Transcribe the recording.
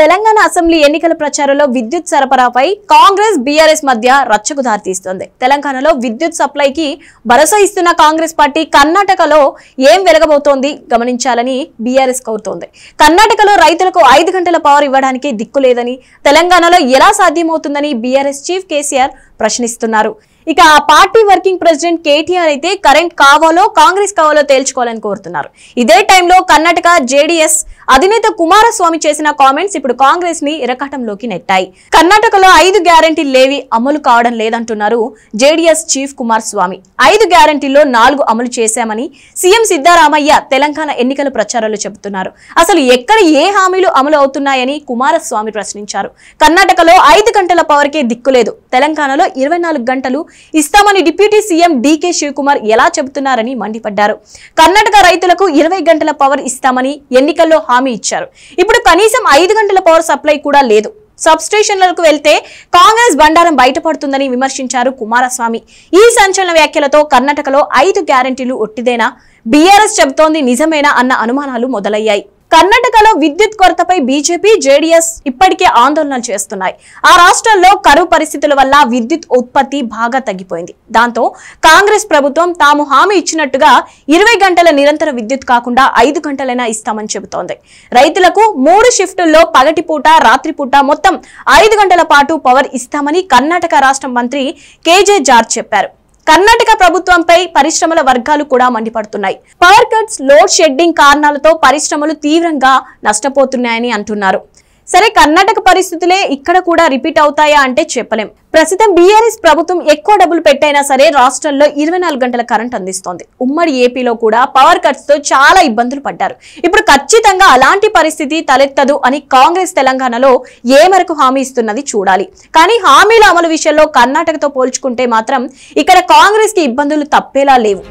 Telangana assembly ఎన్నికల ప్రచారంలో విద్యుత్ సరఫరాపై కాంగ్రెస్ బీఆర్ఎస్ మధ్య రచ్చకు దారితీస్తోంది తెలంగాణలో విద్యుత్ సప్లైకి భరోసా ఇస్తున్న కాంగ్రెస్ పార్టీ కర్ణాటకలో ఏం వెలగబోతోంది గమనించాలని బీఆర్ఎస్ కోరుతోంది కర్ణాటకలో రైతులకు ఐదు గంటల పవర్ ఇవ్వడానికి దిక్కు లేదని తెలంగాణలో ఎలా సాధ్యమవుతుందని బీఆర్ఎస్ చీఫ్ కేసీఆర్ ప్రశ్నిస్తున్నారు ఇక ఆ పార్టీ వర్కింగ్ ప్రెసిడెంట్ కేటీఆర్ అయితే కరెంట్ కావాలో కాంగ్రెస్ కావాలో తేల్చుకోవాలని కోరుతున్నారు ఇదే టైంలో కర్ణాటక జేడీఎస్ అధినేత కుమారస్వామి చేసిన కామెంట్స్ ఇప్పుడు కాంగ్రెస్ ని ఇరకాటంలోకి నెట్టాయి కర్ణాటకలో ఐదు లేవి అమలు కావడం లేదంటున్నారు జేడీఎస్ చీఫ్ కుమారస్వామి ఐదు గ్యారంటీల్లో నాలుగు అమలు చేశామని సీఎం సిద్దారామయ్య తెలంగాణ ఎన్నికల ప్రచారాలు చెబుతున్నారు అసలు ఎక్కడ ఏ హామీలు అమలు అవుతున్నాయని కుమారస్వామి ప్రశ్నించారు కర్ణాటకలో ఐదు గంటల పవర్కే దిక్కులేదు తెలంగాణలో ఇరవై గంటలు ఇస్తామని డిప్యూటీ సీఎం డీకే శివకుమార్ ఎలా చెబుతున్నారని మండిపడ్డారు కర్ణాటక రైతులకు ఇరవై గంటల పవర్ ఇస్తామని ఎన్నికల్లో హామీ ఇచ్చారు ఇప్పుడు కనీసం ఐదు గంటల పవర్ సప్లై కూడా లేదు సబ్స్టేషన్లకు వెళ్తే కాంగ్రెస్ బండారం బయటపడుతుందని విమర్శించారు కుమారస్వామి ఈ సంచలన వ్యాఖ్యలతో కర్ణాటకలో ఐదు గ్యారంటీలు ఒట్టిదేనా బీఆర్ఎస్ చెబుతోంది నిజమేనా అన్న అనుమానాలు మొదలయ్యాయి కర్ణాటకలో విద్యుత్ కొరతపై బీజేపీ జేడీఎస్ ఇప్పటికే ఆందోళన చేస్తున్నాయి ఆ రాష్ట్రంలో కరువు పరిస్థితుల వల్ల విద్యుత్ ఉత్పత్తి బాగా తగ్గిపోయింది దాంతో కాంగ్రెస్ ప్రభుత్వం తాము హామీ ఇచ్చినట్టుగా ఇరవై గంటల నిరంతర విద్యుత్ కాకుండా ఐదు గంటలైనా ఇస్తామని చెబుతోంది రైతులకు మూడు షిఫ్టుల్లో పగటిపూట రాత్రిపూట మొత్తం ఐదు గంటల పాటు పవర్ ఇస్తామని కర్ణాటక రాష్ట్ర మంత్రి కేజే జార్జ్ చెప్పారు కర్ణాటక ప్రభుత్వంపై పరిశ్రమల వర్గాలు కూడా మండిపడుతున్నాయి పవర్ కట్స్ లోడ్ షెడ్డింగ్ కారణాలతో పరిశ్రమలు తీవ్రంగా నష్టపోతున్నాయని అంటున్నారు సరే కర్ణాటక పరిస్థితులే ఇక్కడ కూడా రిపీట్ అవుతాయా అంటే చెప్పలేం ప్రస్తుతం బీఆర్ఎస్ ప్రభుత్వం ఎక్కువ డబ్బులు పెట్టైనా సరే రాష్ట్రంలో ఇరవై నాలుగు గంటల కరెంట్ అందిస్తోంది ఉమ్మడి ఏపీలో కూడా పవర్ కట్స్తో చాలా ఇబ్బందులు పడ్డారు ఇప్పుడు ఖచ్చితంగా అలాంటి పరిస్థితి తలెత్తదు అని కాంగ్రెస్ తెలంగాణలో ఏ మేరకు హామీ ఇస్తున్నది చూడాలి కానీ హామీల అమలు విషయంలో కర్ణాటకతో పోల్చుకుంటే మాత్రం ఇక్కడ కాంగ్రెస్కి ఇబ్బందులు తప్పేలా లేవు